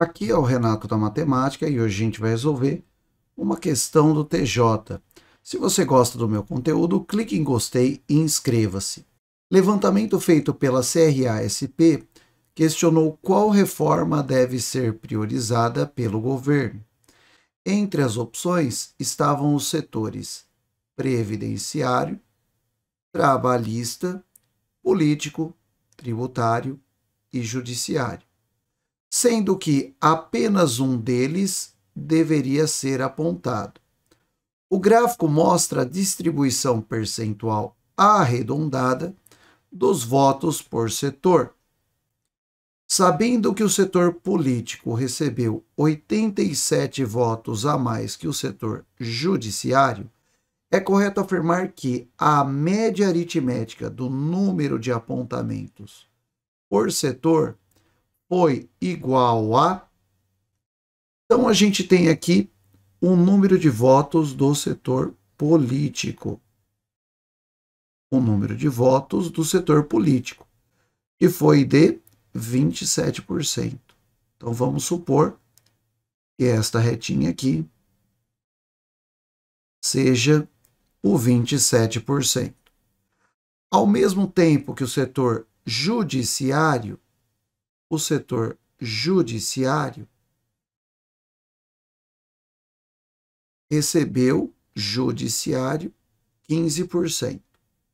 Aqui é o Renato da Matemática e hoje a gente vai resolver uma questão do TJ. Se você gosta do meu conteúdo, clique em gostei e inscreva-se. Levantamento feito pela CRASP questionou qual reforma deve ser priorizada pelo governo. Entre as opções estavam os setores previdenciário, trabalhista, político, tributário e judiciário sendo que apenas um deles deveria ser apontado. O gráfico mostra a distribuição percentual arredondada dos votos por setor. Sabendo que o setor político recebeu 87 votos a mais que o setor judiciário, é correto afirmar que a média aritmética do número de apontamentos por setor foi igual a. Então a gente tem aqui o um número de votos do setor político. O um número de votos do setor político, que foi de 27%. Então vamos supor que esta retinha aqui seja o 27%. Ao mesmo tempo que o setor judiciário o setor judiciário recebeu judiciário 15%.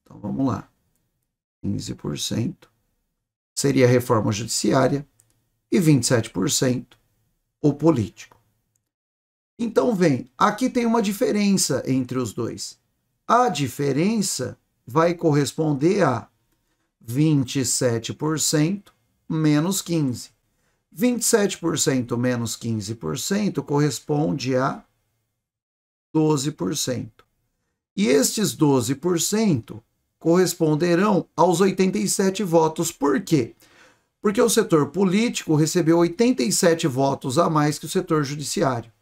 Então vamos lá. 15% seria a reforma judiciária e 27% o político. Então vem, aqui tem uma diferença entre os dois. A diferença vai corresponder a 27% menos 15. 27% menos 15% corresponde a 12%. E estes 12% corresponderão aos 87 votos. Por quê? Porque o setor político recebeu 87 votos a mais que o setor judiciário.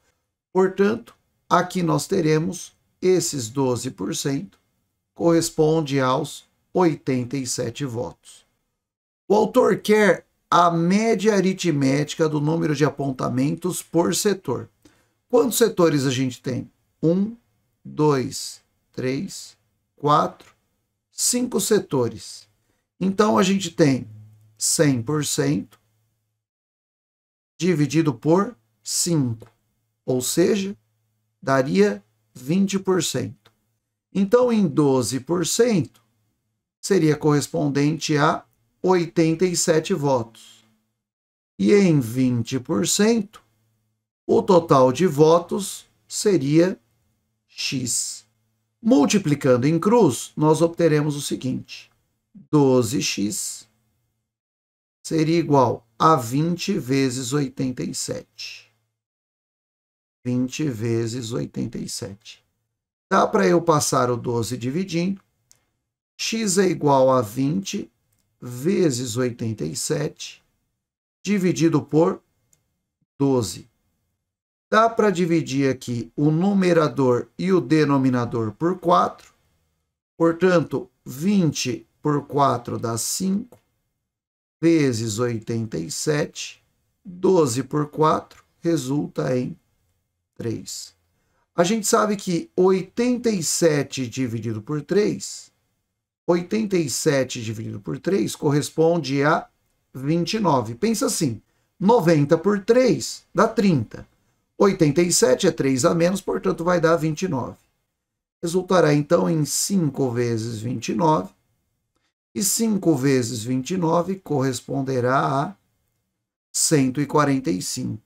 Portanto, aqui nós teremos esses 12% corresponde aos 87 votos. O autor quer a média aritmética do número de apontamentos por setor. Quantos setores a gente tem? Um, dois, três, quatro, cinco setores. Então a gente tem 100% dividido por 5, ou seja, daria 20%. Então em 12% seria correspondente a 87 votos. E em 20%, o total de votos seria x. Multiplicando em cruz, nós obteremos o seguinte: 12x seria igual a 20 vezes 87. 20 vezes 87. Dá para eu passar o 12 dividindo. x é igual a 20 vezes 87, dividido por 12. Dá para dividir aqui o numerador e o denominador por 4. Portanto, 20 por 4 dá 5, vezes 87, 12 por 4 resulta em 3. A gente sabe que 87 dividido por 3 87 dividido por 3 corresponde a 29. Pensa assim, 90 por 3 dá 30. 87 é 3 a menos, portanto vai dar 29. Resultará então em 5 vezes 29. E 5 vezes 29 corresponderá a 145.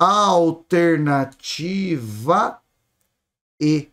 Alternativa E.